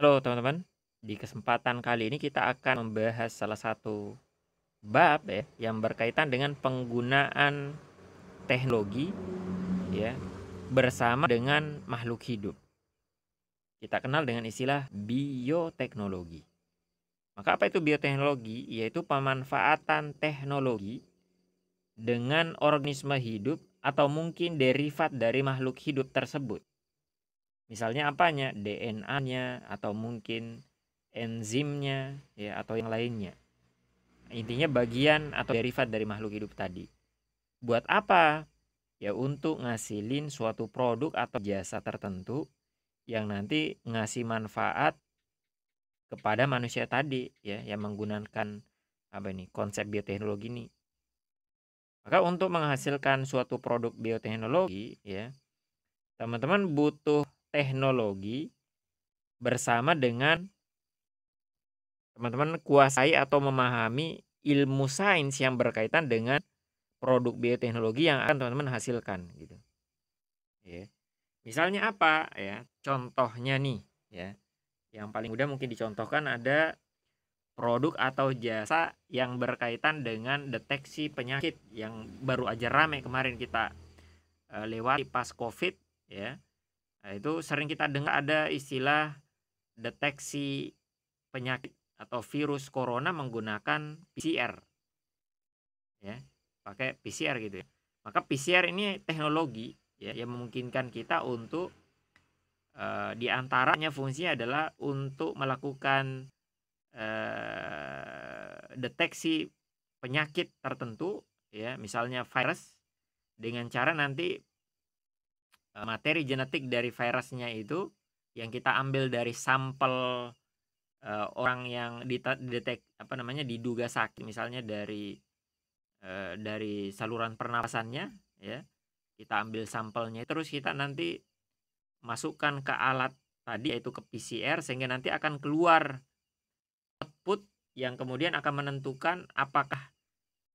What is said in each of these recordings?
Halo teman-teman, di kesempatan kali ini kita akan membahas salah satu bab ya yang berkaitan dengan penggunaan teknologi ya bersama dengan makhluk hidup. Kita kenal dengan istilah bioteknologi. Maka apa itu bioteknologi? Yaitu pemanfaatan teknologi dengan organisme hidup atau mungkin derivat dari makhluk hidup tersebut Misalnya apanya? DNA-nya atau mungkin enzimnya ya atau yang lainnya. Intinya bagian atau derivat dari makhluk hidup tadi. Buat apa? Ya untuk ngasilin suatu produk atau jasa tertentu yang nanti ngasih manfaat kepada manusia tadi ya yang menggunakan apa ini konsep bioteknologi ini. Maka untuk menghasilkan suatu produk bioteknologi ya teman-teman butuh teknologi bersama dengan teman-teman kuasai atau memahami ilmu sains yang berkaitan dengan produk bioteknologi yang akan teman-teman hasilkan gitu. Ya. Misalnya apa ya? Contohnya nih ya. Yang paling mudah mungkin dicontohkan ada produk atau jasa yang berkaitan dengan deteksi penyakit yang baru aja rame kemarin kita eh, lewati pas COVID ya Nah, itu sering kita dengar ada istilah deteksi penyakit atau virus corona menggunakan PCR. Ya, pakai PCR gitu ya. Maka PCR ini teknologi ya yang memungkinkan kita untuk e, di antaranya fungsinya adalah untuk melakukan e, deteksi penyakit tertentu ya, misalnya virus dengan cara nanti Eh, materi genetik dari virusnya itu yang kita ambil dari sampel uh, orang yang didetek apa namanya diduga sakit misalnya dari uh, dari saluran pernapasannya ya kita ambil sampelnya terus kita nanti masukkan ke alat tadi yaitu ke PCR sehingga nanti akan keluar output yang kemudian akan menentukan apakah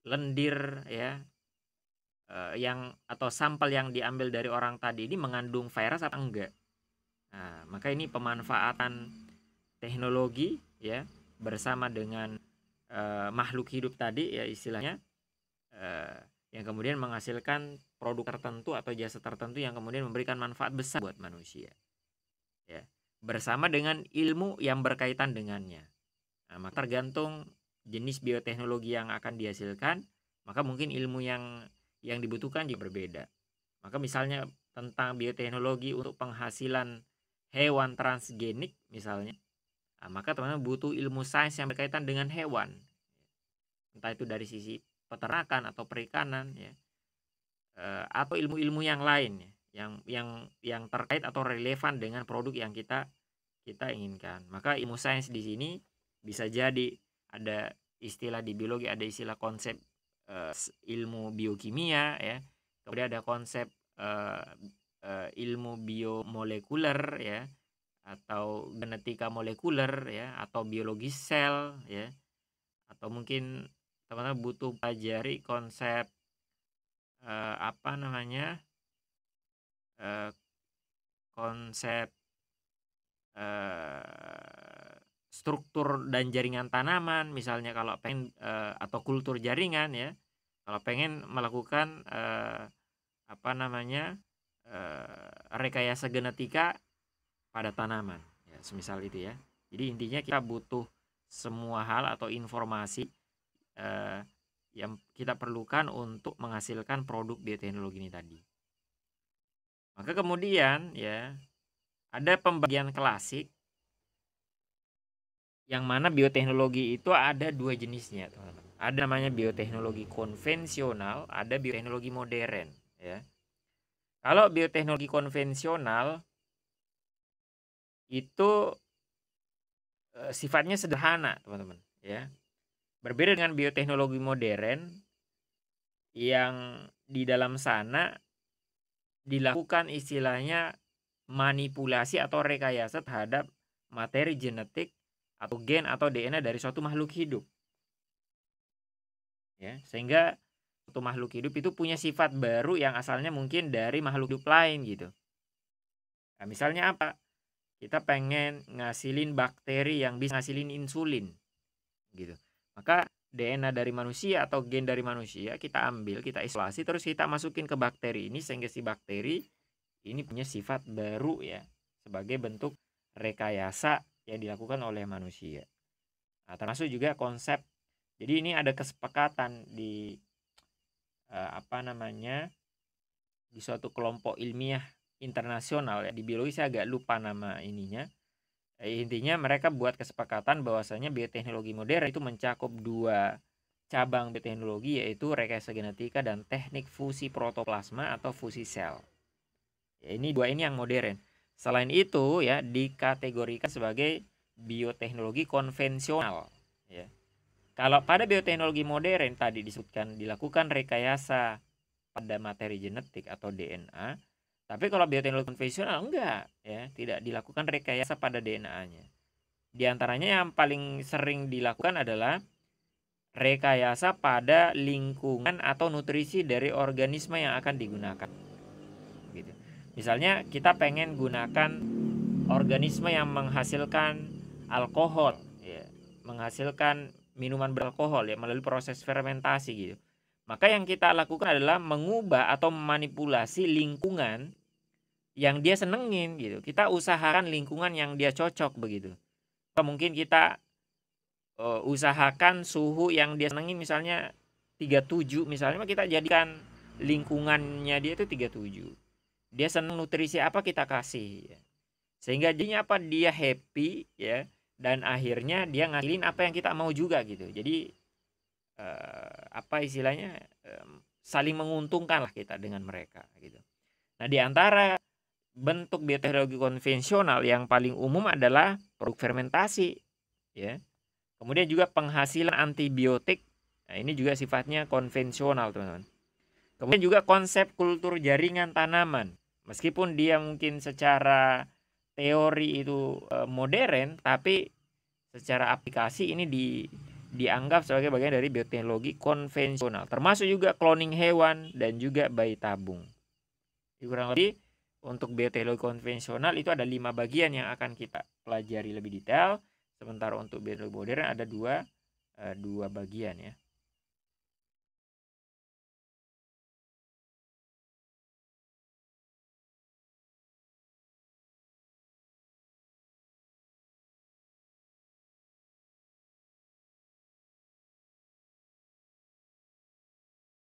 lendir ya uh, yang atau sampel yang diambil dari orang tadi ini mengandung virus atau enggak. Nah, maka ini pemanfaatan teknologi ya bersama dengan uh, makhluk hidup tadi ya istilahnya uh, yang kemudian menghasilkan produk tertentu atau jasa tertentu yang kemudian memberikan manfaat besar buat manusia. Ya, bersama dengan ilmu yang berkaitan dengannya. Nah, maka tergantung jenis bioteknologi yang akan dihasilkan, maka mungkin ilmu yang yang dibutuhkan juga berbeda. Maka misalnya tentang bioteknologi untuk penghasilan hewan transgenik misalnya, nah, maka teman-teman butuh ilmu sains yang berkaitan dengan hewan. Entah itu dari sisi peternakan atau perikanan ya. E, atau ilmu-ilmu yang lain ya, yang yang yang terkait atau relevan dengan produk yang kita kita inginkan. Maka ilmu sains di sini bisa jadi ada istilah di biologi ada istilah konsep uh, ilmu biokimia ya kemudian ada konsep uh, uh, ilmu biomolekuler ya atau genetika molekuler ya atau biologi sel ya atau mungkin teman-teman butuh pelajari konsep uh, apa namanya uh, konsep uh, struktur dan jaringan tanaman misalnya kalau pengen uh, atau kultur jaringan ya kalau pengen melakukan uh, apa namanya uh, rekayasa genetika pada tanaman ya semisal itu ya jadi intinya kita butuh semua hal atau informasi yang kita perlukan untuk menghasilkan produk bioteknologi ini tadi. Maka kemudian ya ada pembagian klasik yang mana bioteknologi itu ada dua jenisnya teman-teman ada namanya bioteknologi konvensional ada bioteknologi modern ya kalau bioteknologi konvensional itu e, sifatnya sederhana teman-teman ya berbeda dengan bioteknologi modern yang di dalam sana dilakukan istilahnya manipulasi atau rekayasa terhadap materi genetik atau gen atau DNA dari suatu makhluk hidup. Ya, sehingga suatu makhluk hidup itu punya sifat baru yang asalnya mungkin dari makhluk hidup lain gitu. Nah, misalnya apa? Kita pengen ngasilin bakteri yang bisa ngasilin insulin gitu. Maka DNA dari manusia atau gen dari manusia kita ambil, kita isolasi terus kita masukin ke bakteri ini sehingga si bakteri ini punya sifat baru ya sebagai bentuk rekayasa yang dilakukan oleh manusia. Nah, termasuk juga konsep. Jadi ini ada kesepakatan di eh, apa namanya di suatu kelompok ilmiah internasional ya. Di biologi saya agak lupa nama ininya. Eh, intinya mereka buat kesepakatan bahwasanya bioteknologi modern itu mencakup dua cabang bioteknologi yaitu rekayasa genetika dan teknik fusi protoplasma atau fusi sel. Ya, ini dua ini yang modern. Selain itu ya dikategorikan sebagai bioteknologi konvensional ya. Kalau pada bioteknologi modern tadi disebutkan dilakukan rekayasa pada materi genetik atau DNA. Tapi kalau bioteknologi konvensional enggak ya, tidak dilakukan rekayasa pada DNA-nya. Di antaranya yang paling sering dilakukan adalah rekayasa pada lingkungan atau nutrisi dari organisme yang akan digunakan. Gitu. Misalnya kita pengen gunakan organisme yang menghasilkan alkohol, ya, menghasilkan minuman beralkohol ya melalui proses fermentasi gitu. Maka yang kita lakukan adalah mengubah atau memanipulasi lingkungan yang dia senengin gitu. Kita usahakan lingkungan yang dia cocok begitu. Atau mungkin kita uh, usahakan suhu yang dia senengin misalnya 37 misalnya kita jadikan lingkungannya dia itu 37 dia senang nutrisi apa kita kasih ya. sehingga jadinya apa dia happy ya dan akhirnya dia ngasilin apa yang kita mau juga gitu jadi eh, apa istilahnya eh, saling menguntungkan lah kita dengan mereka gitu nah diantara bentuk bioteknologi konvensional yang paling umum adalah produk fermentasi ya kemudian juga penghasilan antibiotik nah, ini juga sifatnya konvensional teman-teman kemudian juga konsep kultur jaringan tanaman Meskipun dia mungkin secara teori itu e, modern, tapi secara aplikasi ini di, dianggap sebagai bagian dari bioteknologi konvensional, termasuk juga cloning hewan dan juga bayi tabung. Jadi kurang lebih untuk bioteknologi konvensional itu ada lima bagian yang akan kita pelajari lebih detail. Sementara untuk bioteknologi modern ada dua e, dua bagian ya.